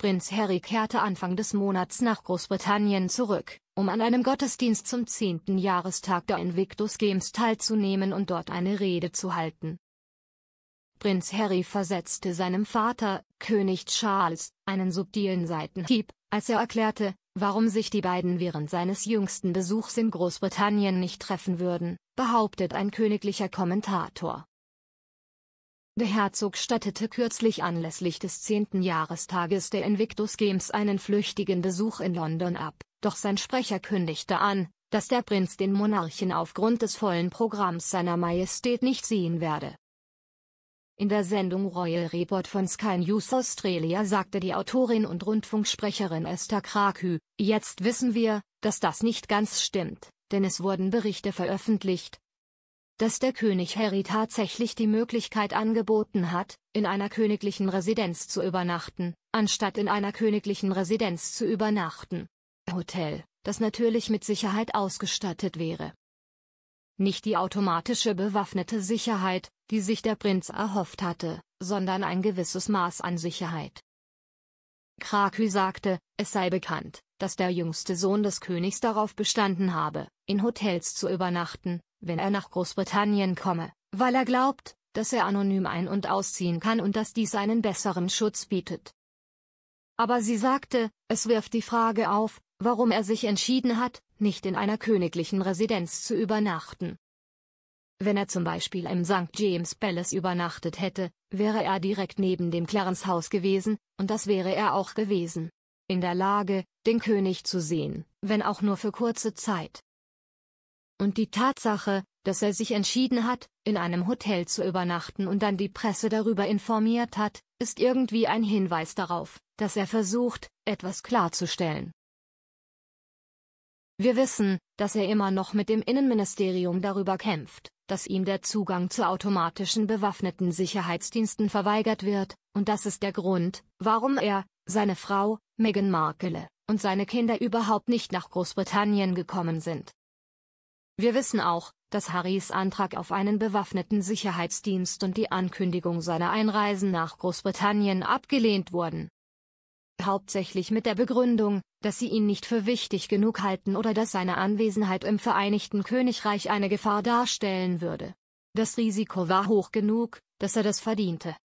Prinz Harry kehrte Anfang des Monats nach Großbritannien zurück, um an einem Gottesdienst zum 10. Jahrestag der Invictus Games teilzunehmen und dort eine Rede zu halten. Prinz Harry versetzte seinem Vater, König Charles, einen subtilen Seitenhieb, als er erklärte, warum sich die beiden während seines jüngsten Besuchs in Großbritannien nicht treffen würden, behauptet ein königlicher Kommentator. Der Herzog stattete kürzlich anlässlich des 10. Jahrestages der Invictus Games einen flüchtigen Besuch in London ab, doch sein Sprecher kündigte an, dass der Prinz den Monarchen aufgrund des vollen Programms seiner Majestät nicht sehen werde. In der Sendung Royal Report von Sky News Australia sagte die Autorin und Rundfunksprecherin Esther Krakü, jetzt wissen wir, dass das nicht ganz stimmt, denn es wurden Berichte veröffentlicht, dass der König Harry tatsächlich die Möglichkeit angeboten hat, in einer königlichen Residenz zu übernachten, anstatt in einer königlichen Residenz zu übernachten. Hotel, das natürlich mit Sicherheit ausgestattet wäre. Nicht die automatische bewaffnete Sicherheit, die sich der Prinz erhofft hatte, sondern ein gewisses Maß an Sicherheit. Krakü sagte, es sei bekannt, dass der jüngste Sohn des Königs darauf bestanden habe, in Hotels zu übernachten, wenn er nach Großbritannien komme, weil er glaubt, dass er anonym ein- und ausziehen kann und dass dies einen besseren Schutz bietet. Aber sie sagte, es wirft die Frage auf, warum er sich entschieden hat, nicht in einer königlichen Residenz zu übernachten. Wenn er zum Beispiel im St. James Palace übernachtet hätte, wäre er direkt neben dem Clarence Haus gewesen, und das wäre er auch gewesen. In der Lage, den König zu sehen, wenn auch nur für kurze Zeit. Und die Tatsache, dass er sich entschieden hat, in einem Hotel zu übernachten und dann die Presse darüber informiert hat, ist irgendwie ein Hinweis darauf, dass er versucht, etwas klarzustellen. Wir wissen, dass er immer noch mit dem Innenministerium darüber kämpft, dass ihm der Zugang zu automatischen bewaffneten Sicherheitsdiensten verweigert wird, und das ist der Grund, warum er, seine Frau, Meghan Markle, und seine Kinder überhaupt nicht nach Großbritannien gekommen sind. Wir wissen auch, dass Harrys Antrag auf einen bewaffneten Sicherheitsdienst und die Ankündigung seiner Einreisen nach Großbritannien abgelehnt wurden. Hauptsächlich mit der Begründung, dass sie ihn nicht für wichtig genug halten oder dass seine Anwesenheit im Vereinigten Königreich eine Gefahr darstellen würde. Das Risiko war hoch genug, dass er das verdiente.